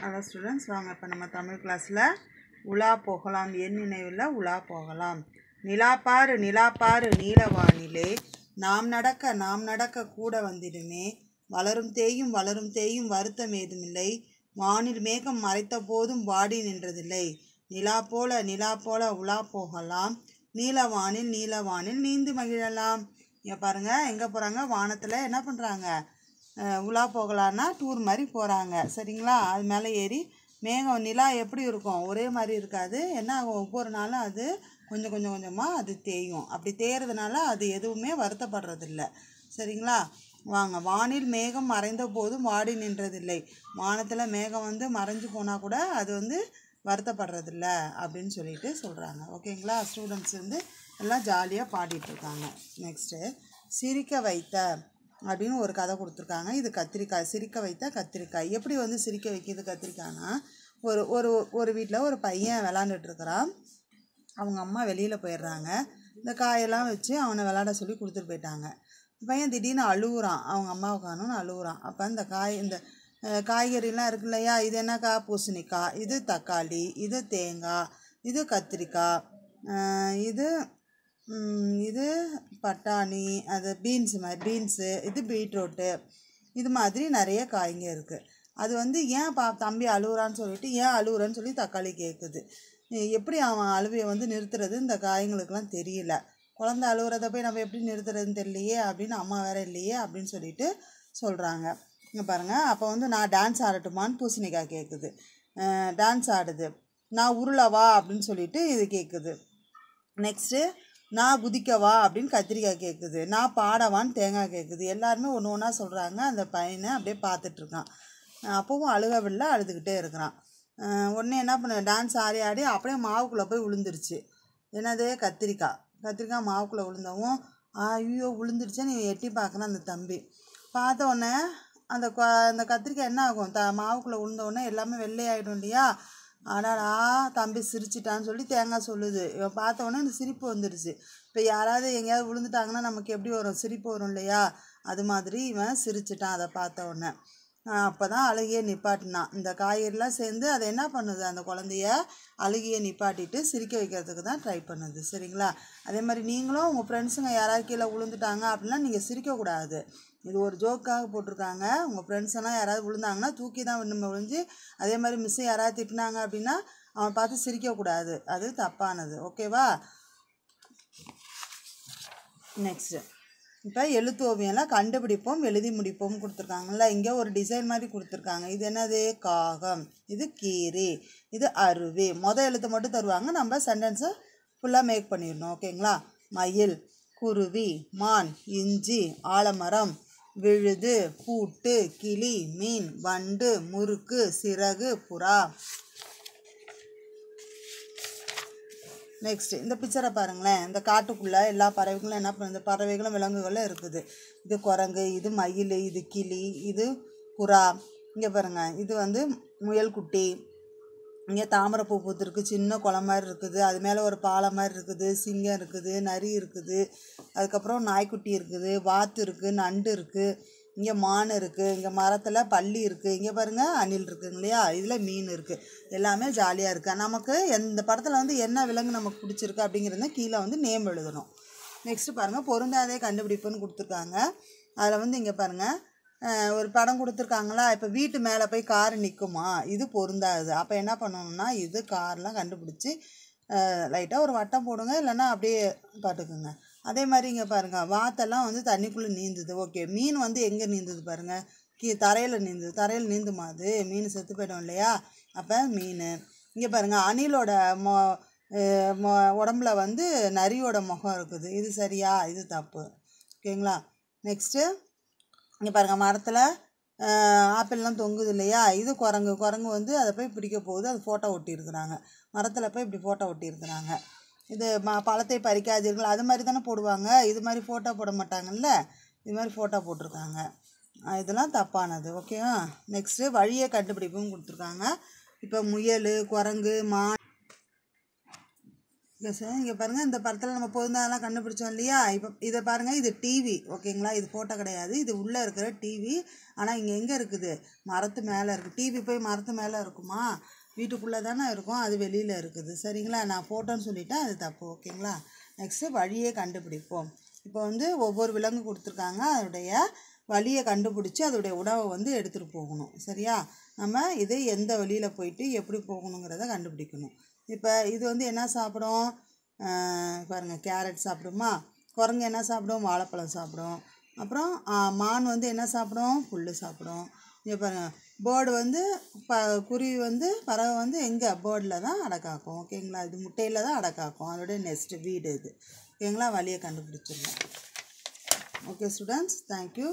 hello students வாங்க இப்போ நம்ம தமிழ் கிளாஸில் உலா போகலாம் என் நினைவில் உலா போகலாம் நிலாப்பாறு நிலாப்பாறு நீலவானிலே நாம் நடக்க நாம் நடக்க கூட வந்திடுமே வளரும் தேயும் வளரும் தேயும் வருத்தம் ஏதுமில்லை வானில் மேகம் மறைத்த போதும் வாடி நின்றதில்லை நிலா போல நிலா போல உலா போகலாம் நீலவானில் நீலவானில் நீந்து மகிழலாம் இங்கே பாருங்கள் எங்கே போகிறாங்க வானத்தில் என்ன பண்ணுறாங்க உலா போகலான்னா டூர் மாதிரி போகிறாங்க சரிங்களா அது மேலே ஏறி மேகம் நிலா எப்படி இருக்கும் ஒரே மாதிரி இருக்காது என்ன ஒவ்வொரு நாளும் அது கொஞ்சம் கொஞ்சம் கொஞ்சமாக அது தேயும் அப்படி தேயறதுனால அது எதுவுமே வருத்தப்படுறதில்ல சரிங்களா வாங்க வானில் மேகம் மறைந்த போதும் வாடி நின்றதில்லை வானத்தில் மேகம் வந்து மறைஞ்சு போனால் கூட அது வந்து வருத்தப்படுறதில்ல அப்படின்னு சொல்லிட்டு சொல்கிறாங்க ஓகேங்களா ஸ்டூடெண்ட்ஸ் வந்து எல்லாம் ஜாலியாக பாடிட்டுருக்காங்க நெக்ஸ்ட்டு சிரிக்க வைத்த அப்படின்னு ஒரு கதை கொடுத்துருக்காங்க இது கத்திரிக்காய் சிரிக்க வைத்த கத்திரிக்காய் எப்படி வந்து சிரிக்க வைக்கிது கத்திரிக்காய்னா ஒரு ஒரு ஒரு வீட்டில் ஒரு பையன் விளாண்டுட்டுருக்குறான் அவங்க அம்மா வெளியில் போயிடுறாங்க இந்த காயெல்லாம் வச்சு அவனை விளாட சொல்லி கொடுத்துட்டு போயிட்டாங்க பையன் திடீர்னு அழுகுறான் அவங்க அம்மா உட்காந்துன்னு அழுகுறான் அப்போ அந்த காய் இந்த காய்கறிலாம் இருக்கு இல்லையா இது என்னக்கா பூசணிக்காய் இது தக்காளி இது தேங்காய் இது கத்திரிக்காய் இது இது பட்டாணி அது பீன்ஸு மாதிரி பீன்ஸு இது பீட்ரூட்டு இது மாதிரி நிறைய காய்ங்க இருக்குது அது வந்து ஏன் பா தம்பி அழுகுறான்னு சொல்லிட்டு ஏன் அழுகுறேன்னு சொல்லி தக்காளி கேட்குது எப்படி அவன் அழுவையை வந்து நிறுத்துறது இந்த காய்ங்களுக்கெல்லாம் தெரியல குழந்த அழுகிறத போய் நம்ம எப்படி நிறுத்துறதுன்னு தெரியலையே அப்படின்னு அம்மா வேற இல்லையே அப்படின்னு சொல்லிட்டு சொல்கிறாங்க இங்கே பாருங்கள் அப்போ வந்து நான் டான்ஸ் ஆடட்டுமான்னு பூசணிக்காய் கேட்குது டான்ஸ் ஆடுது நான் உருளவா அப்படின்னு சொல்லிட்டு இது கேட்குது நெக்ஸ்ட்டு நான் குதிக்கவா அப்படின்னு கத்திரிக்காய் கேட்குது நான் பாடவான்னு தேங்காய் கேட்குது எல்லாருமே ஒன்று ஒன்றா சொல்கிறாங்க அந்த பையனை அப்படியே பார்த்துட்ருக்கான் அப்பவும் அழுக அழுதுகிட்டே இருக்கிறான் உடனே என்ன பண்ண டான்ஸ் ஆடி ஆடி அப்படியே மாவுக்குள்ளே போய் விழுந்துருச்சு என்னது கத்திரிக்காய் கத்திரிக்காய் மாவுக்குள்ளே விழுந்தவும் ஐயோ விழுந்துருச்சே நீ எட்டி பார்க்குறேன் அந்த தம்பி பார்த்த உடனே அந்த அந்த கத்திரிக்காய் என்ன ஆகும் த மாவுக்குள்ளே உளுந்தவுடனே எல்லாமே வெள்ளையாயிடும் இல்லையா அடாடா தம்பி சிரிச்சிட்டான்னு சொல்லி தேங்காய் சொல்லுது இவன் பார்த்தவொடனே எனக்கு சிரிப்பு வந்துடுச்சு இப்போ யாராவது எங்கேயாவது விழுந்துட்டாங்கன்னா நமக்கு எப்படி வரும் சிரிப்பு வரும் இல்லையா அது மாதிரி இவன் சிரிச்சிட்டான் அதை பார்த்த உடனே அப்போ தான் அழுகிய நிப்பாட்டினான் இந்த காய்கறிலாம் சேர்ந்து அதை என்ன பண்ணுது அந்த குழந்தைய அழுகிய நிப்பாட்டிட்டு சிரிக்க வைக்கிறதுக்கு தான் ட்ரை பண்ணுது சரிங்களா அதே மாதிரி நீங்களும் உங்கள் ஃப்ரெண்ட்ஸுங்க யாராவது கீழே விழுந்துட்டாங்க அப்படின்னா நீங்கள் சிரிக்கக்கூடாது இது ஒரு ஜோக்காக போட்டிருக்காங்க உங்கள் ஃப்ரெண்ட்ஸ் எல்லாம் யாராவது விழுந்தாங்கன்னா தூக்கி தான் விண்ணும் விழுந்து அதே மாதிரி மிஸ்ஸு யாராவது திட்டினாங்க அப்படின்னா அவன் பார்த்து சிரிக்கக்கூடாது அது தப்பானது ஓகேவா நெக்ஸ்ட்டு இப்போ எழுத்து ஓவியம்லாம் கண்டுபிடிப்போம் எழுதி முடிப்போம் கொடுத்துருக்காங்கல்ல இங்கே ஒரு டிசைன் மாதிரி கொடுத்துருக்காங்க இது என்னது காகம் இது கீரி இது அருவி மொதல் எழுத்து மட்டும் தருவாங்க நம்ம சென்டென்ஸை ஃபுல்லாக மேக் பண்ணிடணும் ஓகேங்களா மயில் குருவி மான் இஞ்சி ஆலமரம் விழுது பூட்டு கிளி மீன் வண்டு முறுக்கு சிறகு புறா நெக்ஸ்ட் இந்த பிக்சரை பாருங்களேன் இந்த காட்டுக்குள்ளே எல்லா பறவைகளும் என்ன பண்ணுது பறவைகளும் விலங்குகளும் இருக்குது இது குரங்கு இது மயில் இது கிளி இது புறா இங்கே பாருங்கள் இது வந்து முயல்குட்டி இங்கே தாமரை பூ பூத்துருக்கு சின்ன குளம் மாதிரி இருக்குது அது மேலே ஒரு பாலை மாதிரி இருக்குது சிங்கம் இருக்குது நரி இருக்குது அதுக்கப்புறம் நாய்க்குட்டி இருக்குது வாத்து இருக்குது நண்டு இருக்குது இங்கே மான் இருக்குது இங்கே மரத்தில் பள்ளி இருக்குது இங்கே பாருங்கள் அணில் இருக்குங்க இல்லையா இதில் மீன் இருக்குது எல்லாமே ஜாலியாக இருக்குது நமக்கு எந்த படத்தில் வந்து என்ன விலங்கு நமக்கு பிடிச்சிருக்கு அப்படிங்கிறத கீழே வந்து நேம் எழுதணும் நெக்ஸ்ட்டு பாருங்கள் பொருந்தாதே கண்டுபிடிப்புன்னு கொடுத்துருக்காங்க அதில் வந்து இங்கே பாருங்கள் ஒரு படம் கொடுத்துருக்காங்களா இப்போ வீட்டு மேலே போய் கார் நிற்குமா இது பொருந்தாது அப்போ என்ன பண்ணணும்னா இது கார்லாம் கண்டுபிடிச்சி லைட்டாக ஒரு வட்டம் போடுங்க இல்லைன்னா அப்படியே பார்த்துக்குங்க அதே மாதிரி இங்கே பாருங்கள் வாத்தெல்லாம் வந்து தண்ணிக்குள்ளே நீந்துது ஓகே மீன் வந்து எங்கே நீந்துது பாருங்கள் கீ தரையில் நீந்துது தரையில் நீந்துமா அது மீன் செத்து போயிடும் இல்லையா அப்போ மீன் இங்கே பாருங்கள் அணிலோட மொ மொ உடம்புல வந்து நரியோட முகம் இருக்குது இது சரியா இது தப்பு ஓகேங்களா நெக்ஸ்ட்டு இங்கே பாருங்கள் மரத்தில் ஆப்பிள்லாம் தொங்குது இல்லையா இது குரங்கு குரங்கு வந்து அதை போய் பிடிக்க போகுது அது ஃபோட்டோ ஒட்டியிருக்கிறாங்க மரத்தில் போய் இப்படி ஃபோட்டோ ஒட்டியிருக்கிறாங்க இது ம பழத்தை பறிக்காதீர்கள் அது மாதிரி தானே போடுவாங்க இது மாதிரி ஃபோட்டோ போட மாட்டாங்கல்ல இது மாதிரி ஃபோட்டோ போட்டிருக்காங்க இதெல்லாம் தப்பானது ஓகேவா நெக்ஸ்ட்டு வழியை கண்டுபிடிப்பும் கொடுத்துருக்காங்க இப்போ முயல் குரங்கு மா சார் இங்கே பாருங்கள் இந்த படத்தில் நம்ம பொருந்தாலாம் கண்டுபிடிச்சோம் இல்லையா இப்போ இதை பாருங்கள் இது டிவி ஓகேங்களா இது ஃபோட்டோ கிடையாது இது உள்ளே இருக்கிற டிவி ஆனால் இங்கே எங்கே இருக்குது மரத்து மேலே இருக்குது டிவி போய் மரத்து மேலே இருக்குமா வீட்டுக்குள்ளே தானே இருக்கும் அது வெளியில் இருக்குது சரிங்களா நான் ஃபோட்டோன்னு சொல்லிட்டேன் அது தப்பு ஓகேங்களா நெக்ஸ்ட்டு வழியை கண்டுபிடிப்போம் இப்போ வந்து ஒவ்வொரு விலங்கு கொடுத்துருக்காங்க அதனுடைய வழியை கண்டுபிடிச்சி அதோடைய உணவை வந்து எடுத்துகிட்டு போகணும் சரியா நம்ம இது எந்த வழியில் போயிட்டு எப்படி போகணுங்கிறத கண்டுபிடிக்கணும் இப்போ இது வந்து என்ன சாப்பிடும் பாருங்கள் கேரட் சாப்பிடுமா குரங்கு என்ன சாப்பிடும் வாழைப்பழம் சாப்பிடும் அப்புறம் மான் வந்து என்ன சாப்பிடும் புல் சாப்பிடும் இங்கே பாருங்கள் பேர்டு வந்து ப குருவி வந்து பறவை வந்து எங்கே பேர்டில் தான் அடக்காக்கும் ஓகேங்களா இது முட்டையில் தான் அடக்காக்கும் அதோடைய நெக்ஸ்ட்டு வீடு இது ஓகேங்களா வழியை கண்டுபிடிச்சிடலாம் ஓகே ஸ்டூடெண்ட்ஸ் தேங்க்யூ